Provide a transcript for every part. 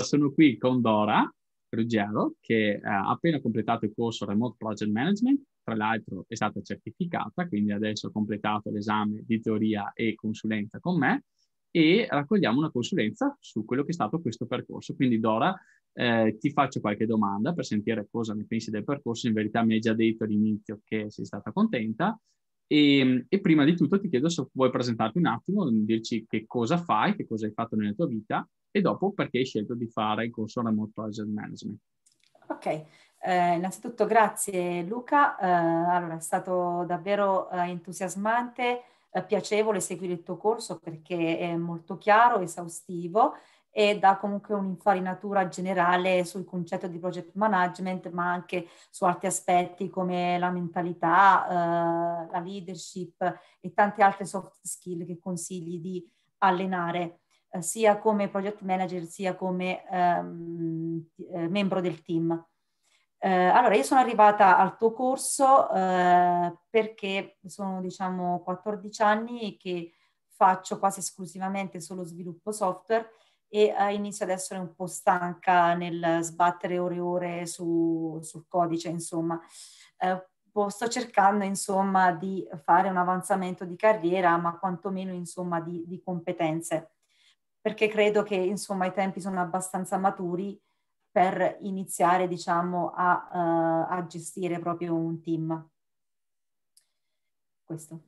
Sono qui con Dora Ruggiero, che eh, ha appena completato il corso Remote Project Management, tra l'altro è stata certificata, quindi adesso ha completato l'esame di teoria e consulenza con me e raccogliamo una consulenza su quello che è stato questo percorso. Quindi Dora, eh, ti faccio qualche domanda per sentire cosa ne pensi del percorso. In verità mi hai già detto all'inizio che sei stata contenta e, ehm, e prima di tutto ti chiedo se vuoi presentarti un attimo, dirci che cosa fai, che cosa hai fatto nella tua vita e dopo perché hai scelto di fare il corso Remote Project Management. Ok, eh, innanzitutto grazie Luca, eh, allora, è stato davvero eh, entusiasmante, eh, piacevole seguire il tuo corso perché è molto chiaro, esaustivo e dà comunque un'infarinatura generale sul concetto di project management, ma anche su altri aspetti come la mentalità, eh, la leadership e tante altre soft skill che consigli di allenare. Eh, sia come project manager sia come ehm, eh, membro del team. Eh, allora, io sono arrivata al tuo corso eh, perché sono, diciamo, 14 anni che faccio quasi esclusivamente solo sviluppo software e inizio ad essere un po' stanca nel sbattere ore e ore su, sul codice, insomma. sto cercando, insomma, di fare un avanzamento di carriera, ma quantomeno, insomma, di, di competenze perché credo che insomma i tempi sono abbastanza maturi per iniziare diciamo a, uh, a gestire proprio un team. Questo.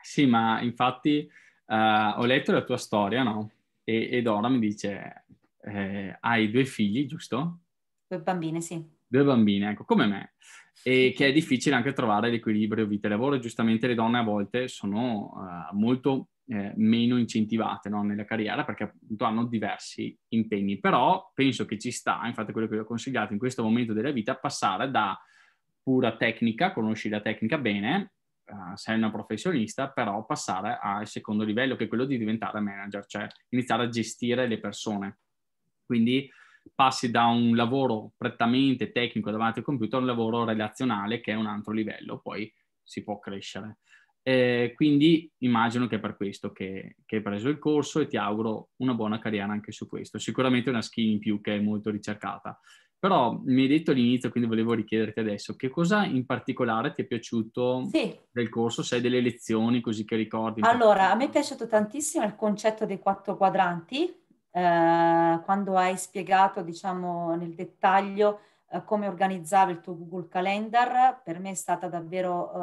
Sì, ma infatti uh, ho letto la tua storia, no? E, ed ora mi dice, eh, hai due figli, giusto? Due bambine, sì. Due bambine, ecco, come me. E che è difficile anche trovare l'equilibrio vita e lavoro. Giustamente le donne a volte sono uh, molto eh, meno incentivate no, nella carriera perché appunto hanno diversi impegni. Però penso che ci sta, infatti quello che vi ho consigliato in questo momento della vita, passare da pura tecnica, conosci la tecnica bene, eh, sei una professionista, però passare al secondo livello che è quello di diventare manager, cioè iniziare a gestire le persone. Quindi passi da un lavoro prettamente tecnico davanti al computer a un lavoro relazionale che è un altro livello, poi si può crescere. Eh, quindi immagino che è per questo che, che, hai preso il corso e ti auguro una buona carriera anche su questo. Sicuramente una skin in più che è molto ricercata. Però mi hai detto all'inizio, quindi volevo richiederti adesso, che cosa in particolare ti è piaciuto sì. del corso? Se hai delle lezioni così che ricordi? Allora, a me è piaciuto tantissimo il concetto dei quattro quadranti, eh, quando hai spiegato, diciamo, nel dettaglio eh, come organizzare il tuo Google Calendar, per me è stata davvero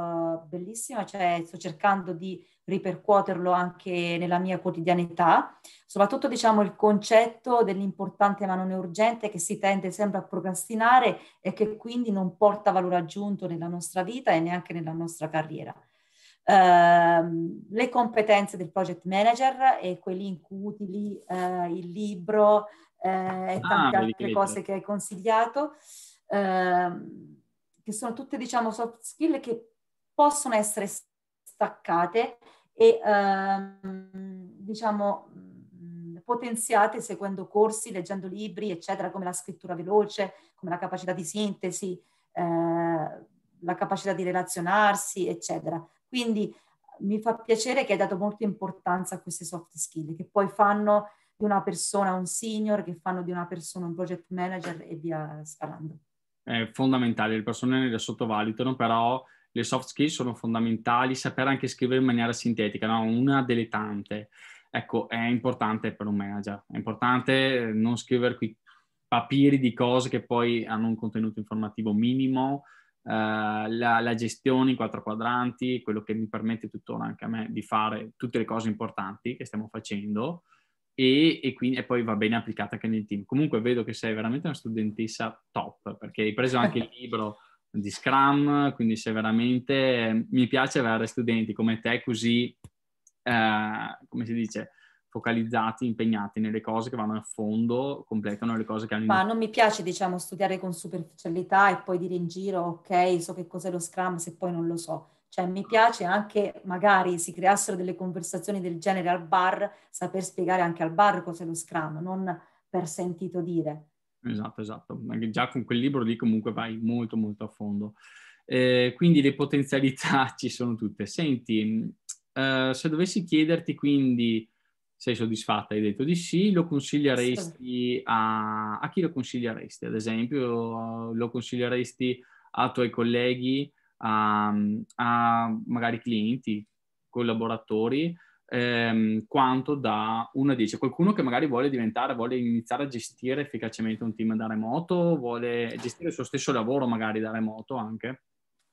eh, bellissima, cioè sto cercando di ripercuoterlo anche nella mia quotidianità, soprattutto diciamo il concetto dell'importante ma non è urgente che si tende sempre a procrastinare e che quindi non porta valore aggiunto nella nostra vita e neanche nella nostra carriera. Uh, le competenze del project manager e quelli in cui utili uh, il libro, eh, e ah, tante ah, altre cose che hai consigliato, ehm, che sono tutte diciamo soft skill che possono essere staccate e ehm, diciamo mm, potenziate seguendo corsi, leggendo libri, eccetera, come la scrittura veloce, come la capacità di sintesi, eh, la capacità di relazionarsi, eccetera. Quindi mi fa piacere che hai dato molta importanza a queste soft skill che poi fanno di una persona un senior, che fanno di una persona un project manager e via scalando. È fondamentale, le persone le sottovalutano, però le soft skills sono fondamentali, sapere anche scrivere in maniera sintetica, no? una delle tante. Ecco, è importante per un manager, è importante eh, non scrivere qui papiri di cose che poi hanno un contenuto informativo minimo, eh, la, la, gestione in quattro quadranti, quello che mi permette tuttora anche a me di fare tutte le cose importanti che stiamo facendo, e, e, quindi, e, poi va bene applicata anche nel team. Comunque vedo che sei veramente una studentessa top, perché hai preso anche il libro di Scrum, quindi sei veramente... Mi piace avere studenti come te così, eh, come si dice, focalizzati, impegnati nelle cose che vanno a fondo, completano le cose che hanno... Ma non mi piace, diciamo, studiare con superficialità e poi dire in giro, ok, so che cos'è lo Scrum, se poi non lo so cioè mi piace anche magari si creassero delle conversazioni del genere al bar, saper spiegare anche al bar cos'è lo Scrum, non per sentito dire. Esatto, esatto. Anche già con quel libro lì comunque vai molto molto a fondo. Eh, quindi le potenzialità ci sono tutte. Senti, eh, se dovessi chiederti quindi sei soddisfatta, hai detto di sì, lo consiglieresti a, a chi lo consiglieresti? Ad esempio, lo consiglieresti a tuoi colleghi, a, ehm, a magari clienti, collaboratori, ehm, quanto da 1 a 10. Qualcuno che magari vuole diventare, vuole iniziare a gestire efficacemente un team da remoto, vuole gestire il suo stesso lavoro magari da remoto anche.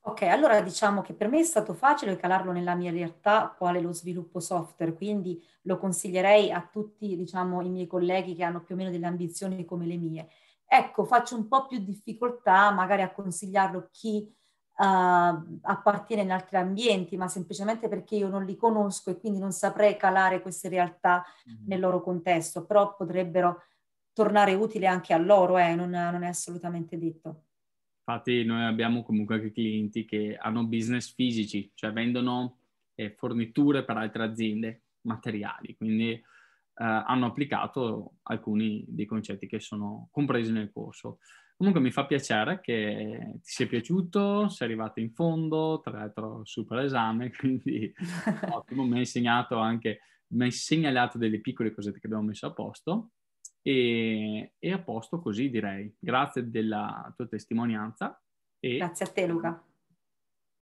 Ok, allora diciamo che per me è stato facile calarlo nella mia realtà quale lo sviluppo software, quindi lo consiglierei a tutti diciamo, i miei colleghi che hanno più o meno delle ambizioni come le mie. Ecco, faccio un po' più difficoltà magari a consigliarlo chi uh, appartiene in altri ambienti, ma semplicemente perché io non li conosco e quindi non saprei calare queste realtà mm. nel loro contesto, però potrebbero tornare utili anche a loro, eh, non, non è assolutamente detto. Infatti noi abbiamo comunque anche clienti che hanno business fisici, cioè vendono eh, forniture per altre aziende, materiali, quindi eh, hanno applicato alcuni dei concetti che sono compresi nel corso. Comunque mi fa piacere che ti sia piaciuto, sei arrivato in fondo, tra l'altro super esame, quindi ottimo, mi hai insegnato anche, mi hai segnalato delle piccole cose che abbiamo messo a posto e, e a posto così direi. Grazie della tua testimonianza. E... Grazie a te Luca.